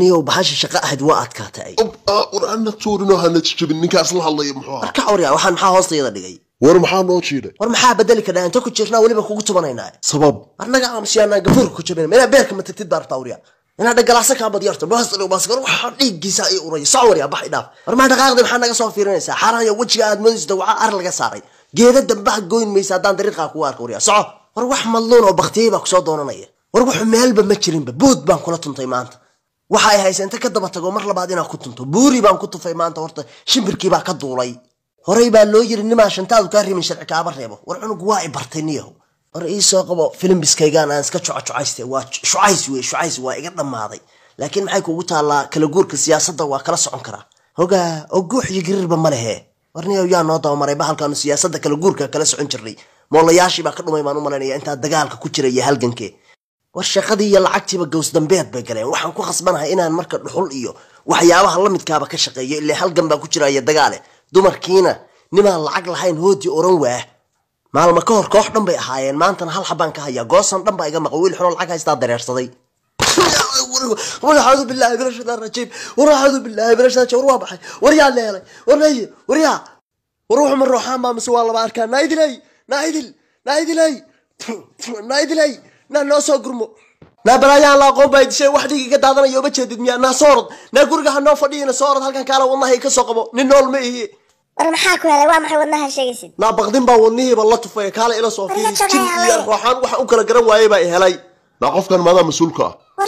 niyow bahasha shaqa ahayd waa adkaatay qur-aanna tuurino hanaji jabin ninkaas la hadlaya muxuu warka cawryaa waxaan maxaa hoosteeda dhigay war maxaa noo jiiday war maxaa bedeli kadhaa inta ku jirnaa weliba kugu tubanaynaa sabab annaga amsiyaanaa gafuurka ku jabina meelaa beerka ma tagtid baa rabtaa waryaa inaad dhagalaasa kaa badyarto baasdhigo baasgar waxaa dhiiggiisa ii uraya soo waryaa bax idhaaf war maa dhaqaaqdi maxaa naga soo fiirinaysaa xaaraaya wejiga aad madiisda waxa ar laga saaray geeda dambaha goyn maysa haddaan dariiqaa kugu arka waryaa soco war wax madluun oo baktiyey baa kusoo doonanaya war wuxuu meelba ma jirinba bood baan kula tuntay maanta waxa ay haysa inta ka daba tago mar labaad inaa ku tunto buuri baan ku tufay maanta horta shimbirkiibaa ka duulay horey baa loo yiri nimaa shantaadu kaa rimin sharci kaaba reebo war cunugu waa i bartay niyahow war ii soo qabo filimbiskaygaan aan iska juca jucayste waa shucays wey shucays waa iga dhammaaday laakiin maxay kuugu taallaa kala guurka siyaasadda waa kala socon karaa hogaa oo guux iyo gariirba ma lehe war niyahow yaa noo dabamaray bahalkaanu siyaasadda kala guurka kala socon jirnay moolayaashii baa ka dhumay baan u malaynayaa intaa dagaalka ku jira iyo halgankee والشقدي يلعكتي بجوز دم بجلي وحن كوخص بنها إنا المركب الحل إيو وحياه الله متكابة كشقي اللي هل جنبه كتير أي دجالة دمر كينا نما العقل هين هودي أروه ما المكور كوح دمبي هاين ما أنت هل حبان كهيا جوزن دمبي جم قوي الحل العقل هاي استاذ درير صدي ولا حاذو بالله برش هذا الرجيم ولا حاذو بالله برش هذا شوروا بحي وريا ليلي وريا وريا وروح من روحان ما مسوى الله naa soo gurmo naa balaayaan la aqoon baa dishay naa guriga ha noo fadhiyina soo orod halkan kaala baa wadnihiiba la tufaya kala garan naa qofkan maadaa mas-uulka ah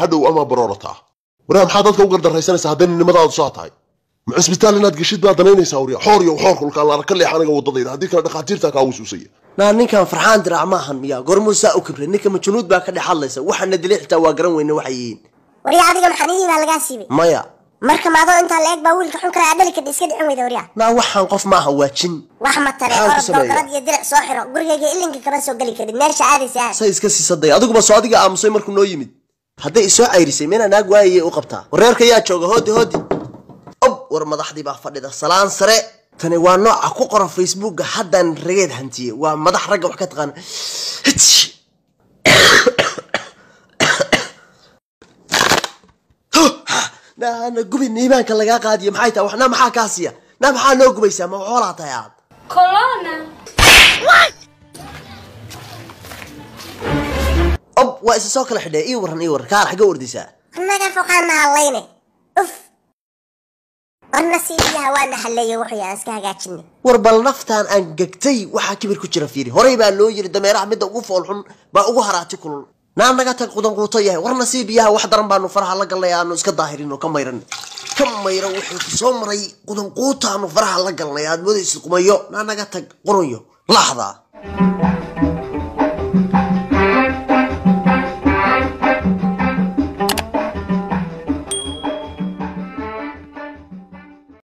hadhow ama baroorataa waraa maxaa dadka u gardaraysanaysa hadday ninimadaadu saa tahay geshid baad danaynaysaa warya xoor iyo naa ninkan farxaan diraac maahan miya miyaa gormuusaa u kibray ninka majnuud baa ka dhex hadlaysa waxaana dilay xitaa waa garan weyne waxay yihiin waryaa adiga maxaniidii baa lagaa siibay maya marka maadoo intaa la-eeg baa wiilka xun karaa dhalikada iska dhicin weyda waryaa naa waxaan qof maaha waa jin wax matare orod iyo dirac soo xiro gurigayga ilinka kama soo geli karid meelsha aadaysa say iska sii saday adiguba soo adiga aamusay markuu noo yimid hadday isoo cayrisay meena naag waayayay u qabtaa wareerka yaa jooga hoodi hoodi ob war madaxdii baa fadhida salaan sare tani waa nooca ku qoran facebooka haddaan rageed hantiye waa madax ragga wax ka taqaana na gubina iimaanka lagaa qaadiyo maxay tahay waxna maxaa kaasiya siiya na maxaa noo gubaysaa ma xoolaa tahay aad waa isa soo kala xidhee ii waran ii waran kaar xagga ordaysaa annaga foqaan uf war bal naftan aan gegtay waxaa kibir ku jira fiiri horay baa loo yidhi dameeraha midda ugu foolxun baa ugu haraati kulul naa naga tag qudanquuto yahay war nasiib wax daran baanu faraha la galnay aanu iska daahirino ka mayran ka mayra wuxuu ku maray qudanquutaanu faraha la galnay aad modaysid qumayo naa naga tag qurayo laxdaa